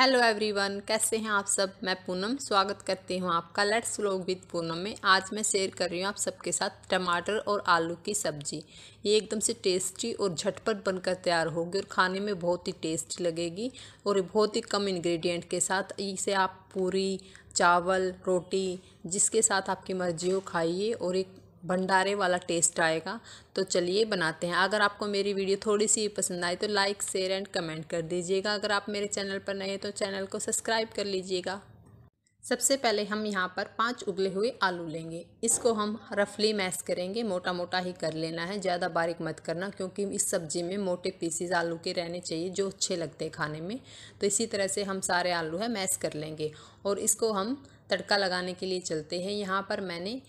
hello everyone कैसे हैं आप सब मैं पूनम स्वागत करती हूं आपका लेट्स व्लॉग विद पूनम में आज मैं शेयर कर रही हूं आप सबके साथ टमाटर और आलू की सब्ज़ी ये एकदम से टेस्टी और झटपट बनकर तैयार होगी और खाने में बहुत ही टेस्ट लगेगी और बहुत ही कम इंग्रेडिएंट के साथ इसे आप पूरी चावल रोटी जिसके साथ आपकी मर्जी हो खाइए और एक भंडारे वाला टेस्ट आएगा तो चलिए बनाते हैं अगर आपको मेरी वीडियो थोड़ी सी पसंद आए तो लाइक शेयर एंड कमेंट कर दीजिएगा अगर आप मेरे चैनल पर नए हैं तो चैनल को सब्सक्राइब कर लीजिएगा सबसे पहले हम यहाँ पर पांच उबले हुए आलू लेंगे इसको हम रफली मैश करेंगे मोटा मोटा ही कर लेना है ज़्यादा बारीक मत करना क्योंकि इस सब्ज़ी में मोटे पीसीज आलू के रहने चाहिए जो अच्छे लगते हैं खाने में तो इसी तरह से हम सारे आलू है मैश कर लेंगे और इसको हम तड़का लगाने के लिए चलते हैं यहाँ पर मैंने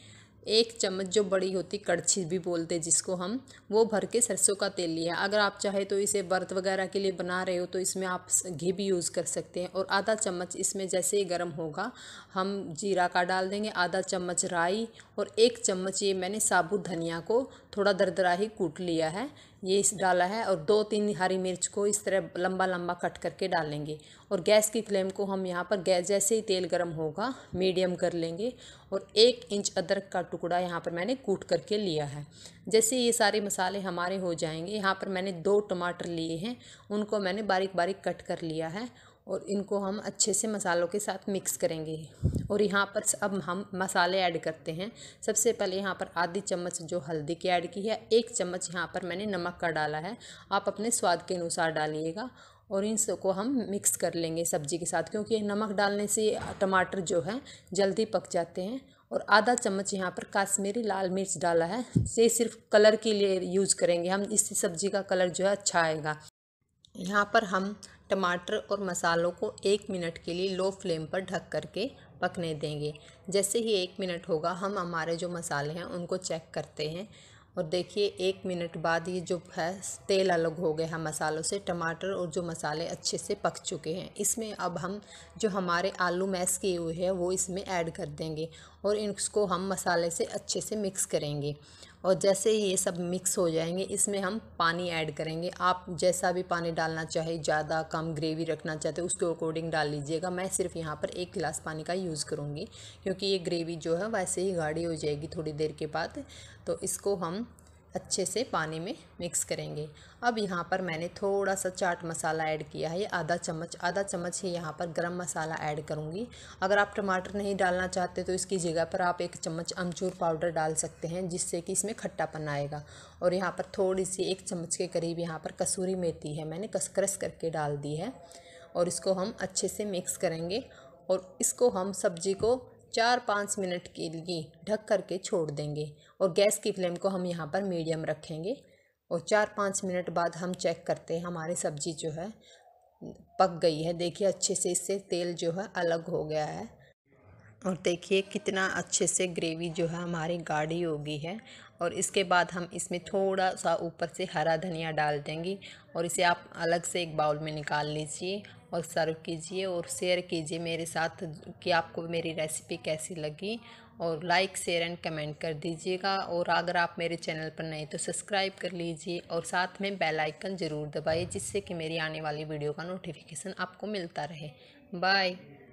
एक चम्मच जो बड़ी होती कड़छी भी बोलते जिसको हम वो भर के सरसों का तेल लिया अगर आप चाहे तो इसे व्रत वगैरह के लिए बना रहे हो तो इसमें आप घी भी यूज़ कर सकते हैं और आधा चम्मच इसमें जैसे ही गर्म होगा हम जीरा का डाल देंगे आधा चम्मच राई और एक चम्मच ये मैंने साबुत धनिया को थोड़ा दरदरा ही कूट लिया है ये इस डाला है और दो तीन हरी मिर्च को इस तरह लंबा लंबा कट करके डालेंगे और गैस की फ्लेम को हम यहाँ पर गैस जैसे ही तेल गर्म होगा मीडियम कर लेंगे और एक इंच अदरक का टुकड़ा यहाँ पर मैंने कूट करके लिया है जैसे ये सारे मसाले हमारे हो जाएंगे यहाँ पर मैंने दो टमाटर लिए हैं उनको मैंने बारीक बारीक कट कर लिया है और इनको हम अच्छे से मसालों के साथ मिक्स करेंगे और यहाँ पर अब हम मसाले ऐड करते हैं सबसे पहले यहाँ पर आधी चम्मच जो हल्दी की ऐड की है एक चम्मच यहाँ पर मैंने नमक का डाला है आप अपने स्वाद के अनुसार डालिएगा और इन सबको हम मिक्स कर लेंगे सब्जी के साथ क्योंकि नमक डालने से टमाटर जो है जल्दी पक जाते हैं और आधा चम्मच यहाँ पर काश्मीरी लाल मिर्च डाला है ये सिर्फ कलर के लिए यूज़ करेंगे हम इससे सब्ज़ी का कलर जो है अच्छा आएगा यहाँ पर हम टमाटर और मसालों को एक मिनट के लिए लो फ्लेम पर ढक करके पकने देंगे जैसे ही एक मिनट होगा हम हमारे जो मसाले हैं उनको चेक करते हैं और देखिए एक मिनट बाद ये जो है तेल अलग हो गया है मसालों से टमाटर और जो मसाले अच्छे से पक चुके हैं इसमें अब हम जो हमारे आलू मैस किए हुए हैं वो इसमें ऐड कर देंगे और इसको हम मसाले से अच्छे से मिक्स करेंगे और जैसे ही ये सब मिक्स हो जाएंगे इसमें हम पानी ऐड करेंगे आप जैसा भी पानी डालना चाहे ज़्यादा कम ग्रेवी रखना चाहते उसके अकॉर्डिंग डाल लीजिएगा मैं सिर्फ यहाँ पर एक गिलास पानी का यूज़ करूँगी क्योंकि ये ग्रेवी जो है वैसे ही गाढ़ी हो जाएगी थोड़ी देर के बाद तो इसको हम अच्छे से पानी में मिक्स करेंगे अब यहाँ पर मैंने थोड़ा सा चाट मसाला ऐड किया है आधा चम्मच आधा चम्मच ही यहाँ पर गरम मसाला ऐड करूँगी अगर आप टमाटर नहीं डालना चाहते तो इसकी जगह पर आप एक चम्मच अमचूर पाउडर डाल सकते हैं जिससे कि इसमें खट्टापन आएगा और यहाँ पर थोड़ी सी एक चम्मच के करीब यहाँ पर कसूरी मेथी है मैंने कसक्रस करके डाल दी है और इसको हम अच्छे से मिक्स करेंगे और इसको हम सब्जी को चार पाँच मिनट के लिए ढक करके छोड़ देंगे और गैस की फ्लेम को हम यहाँ पर मीडियम रखेंगे और चार पाँच मिनट बाद हम चेक करते हैं हमारी सब्ज़ी जो है पक गई है देखिए अच्छे से इससे तेल जो है अलग हो गया है और देखिए कितना अच्छे से ग्रेवी जो है हमारी गाढ़ी हो गई है और इसके बाद हम इसमें थोड़ा सा ऊपर से हरा धनिया डाल देंगे और इसे आप अलग से एक बाउल में निकाल लीजिए और सर्व कीजिए और शेयर कीजिए मेरे साथ कि आपको मेरी रेसिपी कैसी लगी और लाइक शेयर एंड कमेंट कर दीजिएगा और अगर आप मेरे चैनल पर नए तो सब्सक्राइब कर लीजिए और साथ में बेल आइकन ज़रूर दबाइए जिससे कि मेरी आने वाली वीडियो का नोटिफिकेशन आपको मिलता रहे बाय